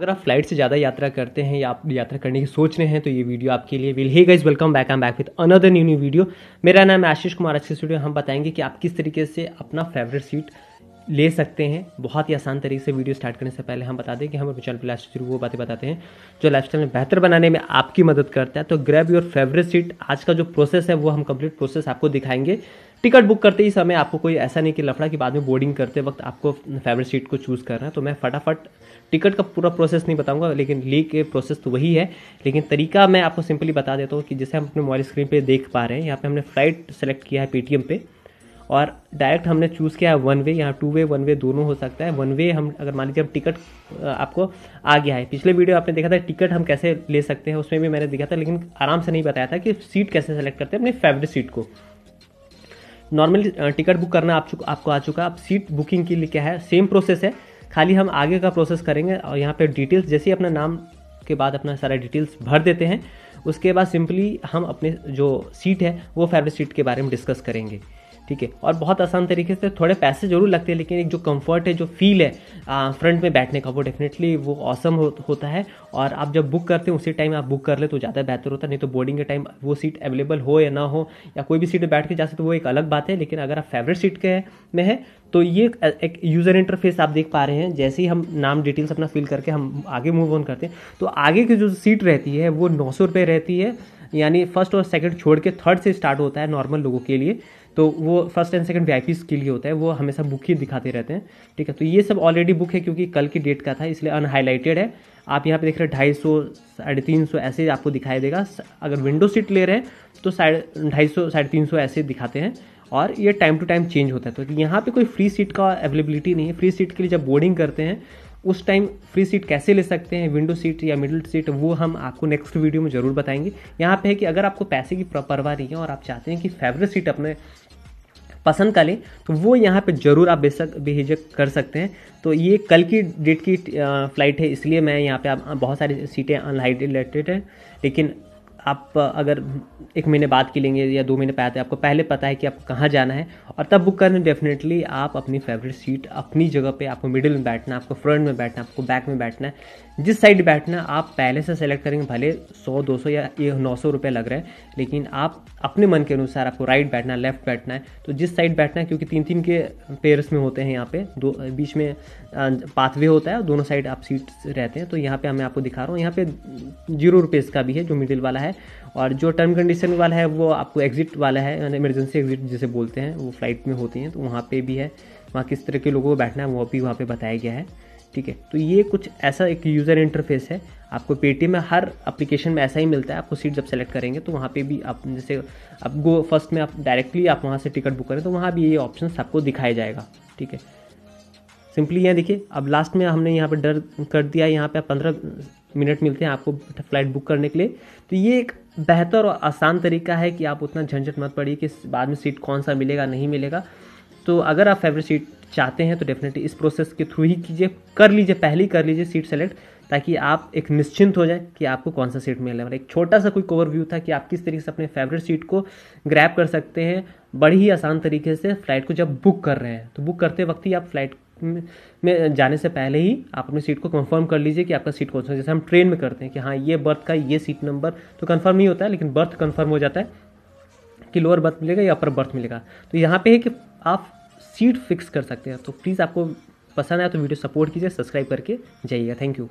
अगर आप फ्लाइट से ज़्यादा यात्रा करते हैं या आप यात्रा करने की सोच रहे हैं तो ये वीडियो आपके लिए well hi guys welcome back am back with another new new video मेरा नाम है आशीष कुमार अच्छे स्टूडियो हम बताएंगे कि आप किस तरीके से अपना फेवरेट सीट ले सकते हैं बहुत ही आसान तरीके से वीडियो स्टार्ट करने से पहले हम बता दें कि हम चैनल पर लाइफ स्टाइल वो बातें बताते हैं जो लाइफ स्टाइल में बेहतर बनाने में आपकी मदद करता है तो ग्रैब योर फेवरेट सीट आज का जो प्रोसेस है वो हम कंप्लीट प्रोसेस आपको दिखाएंगे टिकट बुक करते ही समय आपको कोई ऐसा नहीं कि लफड़ा कि बाद में बोर्डिंग करते वक्त आपको फेवरेट सीट को चूज़ करना है तो मैं फटाफट टिकट का पूरा प्रोसेस नहीं बताऊंगा लेकिन ली के प्रोसेस तो वही है लेकिन तरीका मैं आपको सिंपली बता देता हूँ कि जैसे हम अपने मोबाइल स्क्रीन पर देख पा रहे हैं यहाँ पे हमने फ्लाइट सेलेक्ट किया है पेटीएम पे और डायरेक्ट हमने चूज़ किया है वन वे यहाँ टू वे वन वे दोनों हो सकता है वन वे हम अगर मान लीजिए अब टिकट आपको आ गया है पिछले वीडियो आपने देखा था टिकट हम कैसे ले सकते हैं उसमें भी मैंने देखा था लेकिन आराम से नहीं बताया था कि सीट कैसे सेलेक्ट करते हैं अपनी फेवरेट सीट को नॉर्मली टिकट बुक करना आप चुका आपको आ चुका आप सीट बुकिंग के लिए क्या है सेम प्रोसेस है खाली हम आगे का प्रोसेस करेंगे और यहाँ पे डिटेल्स जैसे ही अपना नाम के बाद अपना सारा डिटेल्स भर देते हैं उसके बाद सिंपली हम अपने जो सीट है वो फेवरेट सीट के बारे में डिस्कस करेंगे ठीक है और बहुत आसान तरीके से थोड़े पैसे जरूर लगते हैं लेकिन एक जो कंफर्ट है जो फील है फ्रंट में बैठने का वो डेफिनेटली वो ऑसम हो, होता है और आप जब बुक करते हैं उसी टाइम आप बुक कर ले तो ज़्यादा बेहतर होता है नहीं तो बोर्डिंग के टाइम वो सीट अवेलेबल हो या ना हो या कोई भी सीट में बैठ के जा सकते तो वो एक अलग बात है लेकिन अगर आप फेवरेट सीट के में है तो ये एक यूज़र इंटरफेस आप देख पा रहे हैं जैसे ही हम नाम डिटेल्स अपना फिल करके हम आगे मूव ऑन करते हैं तो आगे की जो सीट रहती है वो नौ सौ रहती है यानी फर्स्ट और सेकंड छोड़ के थर्ड से स्टार्ट होता है नॉर्मल लोगों के लिए तो वो फर्स्ट एंड सेकंड वी के लिए होता है वो हमेशा बुक ही दिखाते रहते हैं ठीक है तो ये सब ऑलरेडी बुक है क्योंकि कल की डेट का था इसलिए अनहाईलाइटेड है आप यहाँ पे देख रहे हैं ढाई सौ साढ़े तीन सौ ऐसे आपको दिखाई देगा अगर विंडो सीट ले रहे हैं तो साढ़े ढाई सौ साढ़े तीन सौ ऐसे दिखाते हैं और ये टाइम टू टाइम चेंज होता है तो यहाँ पे कोई फ्री सीट का अवेलेबिलिटी नहीं है फ्री सीट के लिए जब बोर्डिंग करते हैं उस टाइम फ्री सीट कैसे ले सकते हैं विंडो सीट या मिडिल सीट वो हम आपको नेक्स्ट वीडियो में ज़रूर बताएंगे यहाँ पे है कि अगर आपको पैसे की परवाह नहीं है और आप चाहते हैं कि फेवरेट सीट अपने पसंद का लें तो वो यहाँ पे ज़रूर आप बेसक बेहिजक कर सकते हैं तो ये कल की डेट की फ़्लाइट है इसलिए मैं यहाँ पे आप बहुत सारी सीटें अनलाइट रिलेटेड हैं लेकिन आप अगर एक महीने बाद की लेंगे या दो महीने बाद आपको पहले पता है कि आपको कहाँ जाना है और तब बुक करें डेफिनेटली आप अपनी फेवरेट सीट अपनी जगह पे आपको मिडिल में बैठना है आपको फ्रंट में बैठना है आपको बैक में बैठना है जिस साइड बैठना आप पहले से सेलेक्ट करेंगे भले 100 200 या ये नौ सौ रुपये लग रहे हैं लेकिन आप अपने मन के अनुसार आपको राइट बैठना है लेफ्ट बैठना है तो जिस साइड बैठना है क्योंकि तीन तीन के पेयर्स में होते हैं यहाँ पे दो बीच में पाथवे होता है दोनों साइड आप सीट रहते हैं तो यहाँ पे हमें आपको दिखा रहा हूँ यहाँ पे जीरो रुपीज़ का भी है जो मिडिल वाला है और जो टर्म कंडीशन वाला है वो आपको एग्जिट वाला है यानी इमरजेंसी एग्जिट जिसे बोलते हैं वो फ्लाइट में होते हैं तो वहाँ पे भी है वहाँ किस तरह के लोगों को बैठना है वो भी वहाँ पे बताया गया है ठीक है तो ये कुछ ऐसा एक यूज़र इंटरफेस है आपको पेटीएम में हर एप्लीकेशन में ऐसा ही मिलता है आपको सीट जब सेलेक्ट करेंगे तो वहाँ पे भी आप जैसे आप गो फर्स्ट में आप डायरेक्टली आप वहाँ से टिकट बुक करें तो वहाँ भी ये ऑप्शन आपको दिखाया जाएगा ठीक है सिंपली यहाँ देखिए अब लास्ट में हमने यहाँ पर डर कर दिया यहाँ पर पंद्रह मिनट मिलते हैं आपको फ्लाइट बुक करने के लिए तो ये एक बेहतर और आसान तरीका है कि आप उतना झंझट मत पड़िए कि बाद में सीट कौन सा मिलेगा नहीं मिलेगा तो अगर आप फेवरेट सीट चाहते हैं तो डेफिनेटली इस प्रोसेस के थ्रू ही कीजिए कर लीजिए पहले ही कर लीजिए सीट सेलेक्ट ताकि आप एक निश्चिंत हो जाए कि आपको कौन सा सीट मिलने वाला एक छोटा सा कोई व्यू था कि आप किस तरीके से अपने फेवरेट सीट को ग्रैप कर सकते हैं बड़ी ही आसान तरीके से फ्लाइट को जब बुक कर रहे हैं तो बुक करते वक्त ही आप फ्लाइट में जाने से पहले ही आप अपनी सीट को कंफर्म कर लीजिए कि आपका सीट कौन सा जैसे हम ट्रेन में करते हैं कि हाँ ये बर्थ का ये सीट नंबर तो कंफर्म नहीं होता है लेकिन बर्थ कंफर्म हो जाता है कि लोअर बर्थ मिलेगा या अपर बर्थ मिलेगा तो यहाँ पे है कि आप सीट फिक्स कर सकते हैं तो प्लीज़ आपको पसंद आया तो वीडियो सपोर्ट कीजिए सब्सक्राइब करके जाइएगा थैंक यू